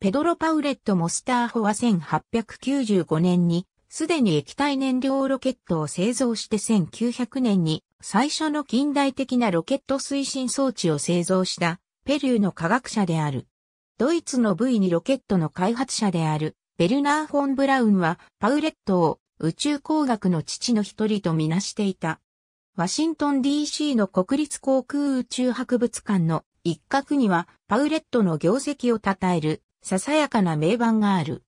ペドロ・パウレット・モスターホは1895年に、すでに液体燃料ロケットを製造して1900年に、最初の近代的なロケット推進装置を製造した、ペルーの科学者である。ドイツの V2 ロケットの開発者である、ベルナー・フォン・ブラウンは、パウレットを宇宙工学の父の一人とみなしていた。ワシントン DC の国立航空宇宙博物館の一角には、パウレットの業績を称えるささやかな名盤がある。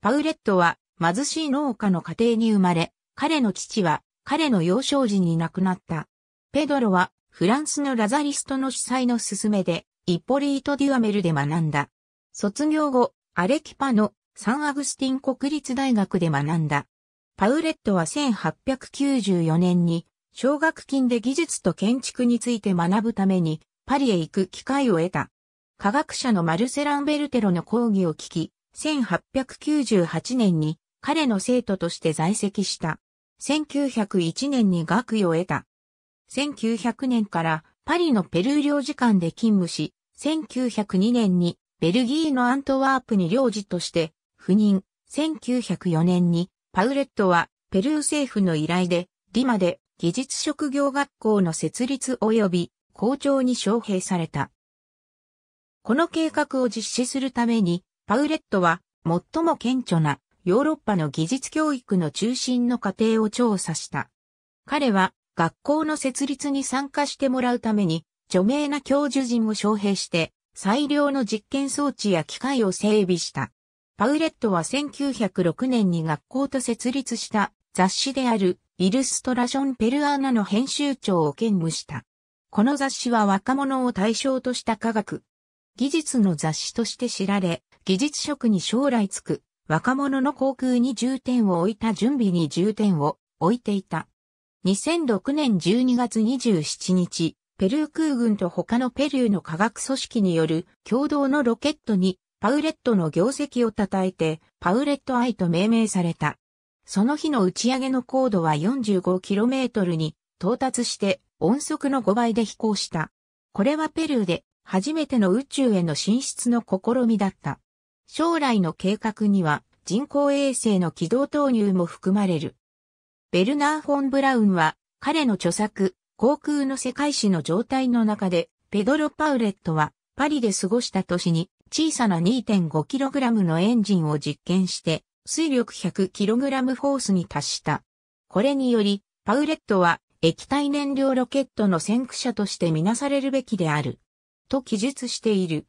パウレットは貧しい農家の家庭に生まれ、彼の父は彼の幼少時に亡くなった。ペドロはフランスのラザリストの主催の勧めで、イポリート・デュアメルで学んだ。卒業後、アレキパのサンアグスティン国立大学で学んだ。パウレットは1894年に奨学金で技術と建築について学ぶためにパリへ行く機会を得た。科学者のマルセラン・ベルテロの講義を聞き、1898年に彼の生徒として在籍した。1901年に学位を得た。1900年からパリのペルー領事館で勤務し、1902年にベルギーのアントワープに領事として赴任。1904年にパウレットはペルー政府の依頼でリマで技術職業学校の設立及び校長に招聘された。この計画を実施するために、パウレットは最も顕著なヨーロッパの技術教育の中心の過程を調査した。彼は学校の設立に参加してもらうために著名な教授陣を招聘して最良の実験装置や機械を整備した。パウレットは1906年に学校と設立した雑誌であるイルストラション・ペルアーナの編集長を兼務した。この雑誌は若者を対象とした科学、技術の雑誌として知られ、技術職に将来つく若者の航空に重点を置いた準備に重点を置いていた。2006年12月27日、ペルー空軍と他のペルーの科学組織による共同のロケットにパウレットの業績を称えてパウレットアイと命名された。その日の打ち上げの高度は 45km に到達して音速の5倍で飛行した。これはペルーで初めての宇宙への進出の試みだった。将来の計画には人工衛星の軌道投入も含まれる。ベルナー・フォン・ブラウンは彼の著作、航空の世界史の状態の中で、ペドロ・パウレットはパリで過ごした年に小さな 2.5kg のエンジンを実験して水力 100kg フォースに達した。これにより、パウレットは液体燃料ロケットの先駆者としてみなされるべきである。と記述している。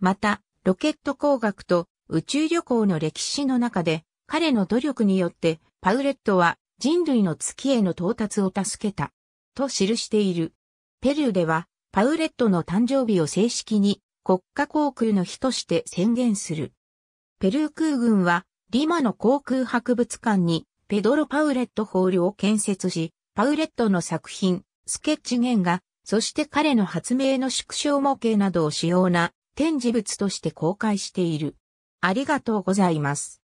また、ロケット工学と宇宙旅行の歴史の中で、彼の努力によって、パウレットは人類の月への到達を助けた、と記している。ペルーでは、パウレットの誕生日を正式に国家航空の日として宣言する。ペルー空軍は、リマの航空博物館に、ペドロ・パウレットホールを建設し、パウレットの作品、スケッチゲンがそして彼の発明の縮小模型などを主要な展示物として公開している。ありがとうございます。